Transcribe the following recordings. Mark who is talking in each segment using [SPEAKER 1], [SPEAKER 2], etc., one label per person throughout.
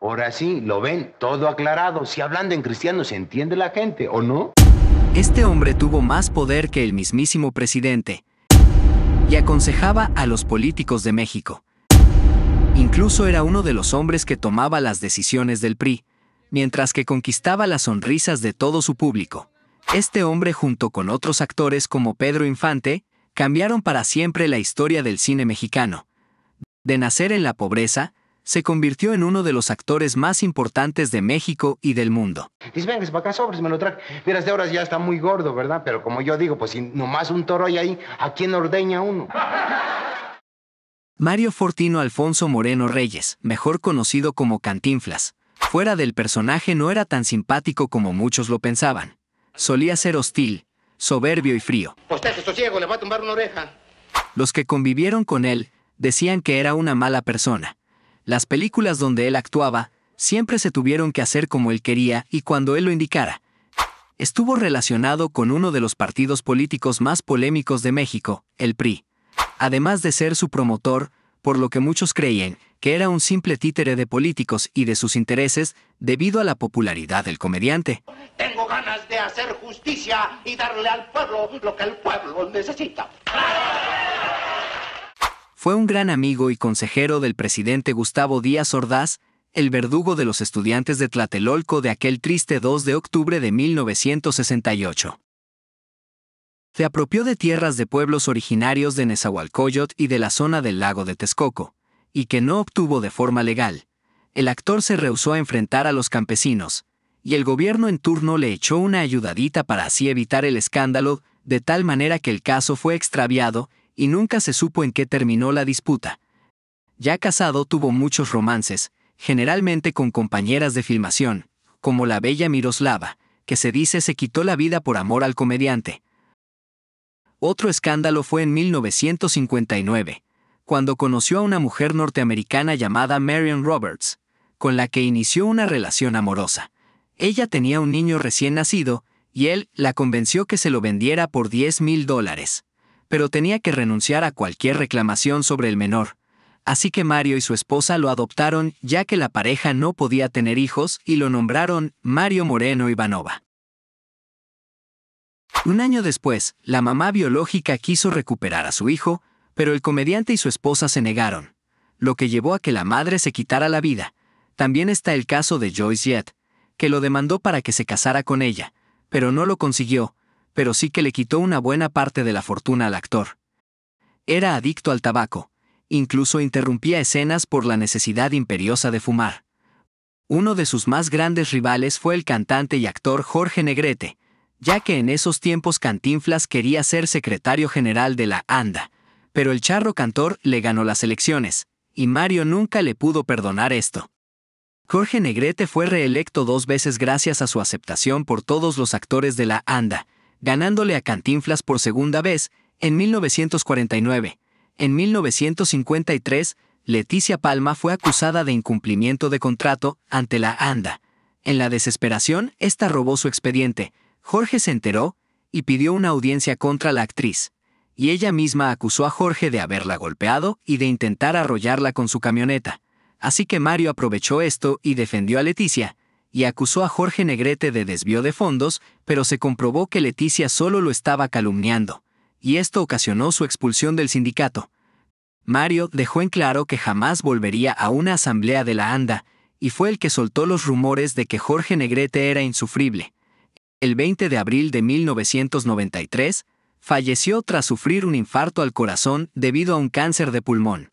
[SPEAKER 1] Ahora sí, lo ven todo aclarado. Si hablando en cristiano se entiende la gente, ¿o no? Este hombre tuvo más poder que el mismísimo presidente y aconsejaba a los políticos de México. Incluso era uno de los hombres que tomaba las decisiones del PRI, mientras que conquistaba las sonrisas de todo su público. Este hombre junto con otros actores como Pedro Infante, cambiaron para siempre la historia del cine mexicano. De nacer en la pobreza, se convirtió en uno de los actores más importantes de México y del mundo. Mira, ya está muy gordo, ¿verdad? Pero como yo digo, pues nomás un toro ahí, ¿a ordeña uno? Mario Fortino Alfonso Moreno Reyes, mejor conocido como Cantinflas, fuera del personaje no era tan simpático como muchos lo pensaban. Solía ser hostil, soberbio y frío. Los que convivieron con él decían que era una mala persona, las películas donde él actuaba siempre se tuvieron que hacer como él quería y cuando él lo indicara. Estuvo relacionado con uno de los partidos políticos más polémicos de México, el PRI. Además de ser su promotor, por lo que muchos creían que era un simple títere de políticos y de sus intereses debido a la popularidad del comediante. Tengo ganas de hacer justicia y darle al pueblo lo que el pueblo necesita. Fue un gran amigo y consejero del presidente Gustavo Díaz Ordaz, el verdugo de los estudiantes de Tlatelolco de aquel triste 2 de octubre de 1968. Se apropió de tierras de pueblos originarios de Nezahualcóyotl y de la zona del lago de Texcoco, y que no obtuvo de forma legal. El actor se rehusó a enfrentar a los campesinos, y el gobierno en turno le echó una ayudadita para así evitar el escándalo, de tal manera que el caso fue extraviado y nunca se supo en qué terminó la disputa. Ya casado tuvo muchos romances, generalmente con compañeras de filmación, como la bella Miroslava, que se dice se quitó la vida por amor al comediante. Otro escándalo fue en 1959, cuando conoció a una mujer norteamericana llamada Marion Roberts, con la que inició una relación amorosa. Ella tenía un niño recién nacido, y él la convenció que se lo vendiera por 10 mil dólares pero tenía que renunciar a cualquier reclamación sobre el menor. Así que Mario y su esposa lo adoptaron ya que la pareja no podía tener hijos y lo nombraron Mario Moreno Ivanova. Un año después, la mamá biológica quiso recuperar a su hijo, pero el comediante y su esposa se negaron, lo que llevó a que la madre se quitara la vida. También está el caso de Joyce Yet, que lo demandó para que se casara con ella, pero no lo consiguió, pero sí que le quitó una buena parte de la fortuna al actor. Era adicto al tabaco, incluso interrumpía escenas por la necesidad imperiosa de fumar. Uno de sus más grandes rivales fue el cantante y actor Jorge Negrete, ya que en esos tiempos Cantinflas quería ser secretario general de la ANDA, pero el charro cantor le ganó las elecciones, y Mario nunca le pudo perdonar esto. Jorge Negrete fue reelecto dos veces gracias a su aceptación por todos los actores de la ANDA, ganándole a Cantinflas por segunda vez en 1949. En 1953, Leticia Palma fue acusada de incumplimiento de contrato ante la ANDA. En la desesperación, esta robó su expediente. Jorge se enteró y pidió una audiencia contra la actriz. Y ella misma acusó a Jorge de haberla golpeado y de intentar arrollarla con su camioneta. Así que Mario aprovechó esto y defendió a Leticia, y acusó a Jorge Negrete de desvío de fondos, pero se comprobó que Leticia solo lo estaba calumniando, y esto ocasionó su expulsión del sindicato. Mario dejó en claro que jamás volvería a una asamblea de la ANDA, y fue el que soltó los rumores de que Jorge Negrete era insufrible. El 20 de abril de 1993, falleció tras sufrir un infarto al corazón debido a un cáncer de pulmón.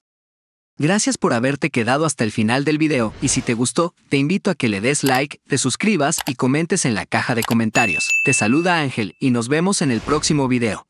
[SPEAKER 1] Gracias por haberte quedado hasta el final del video y si te gustó, te invito a que le des like, te suscribas y comentes en la caja de comentarios. Te saluda Ángel y nos vemos en el próximo video.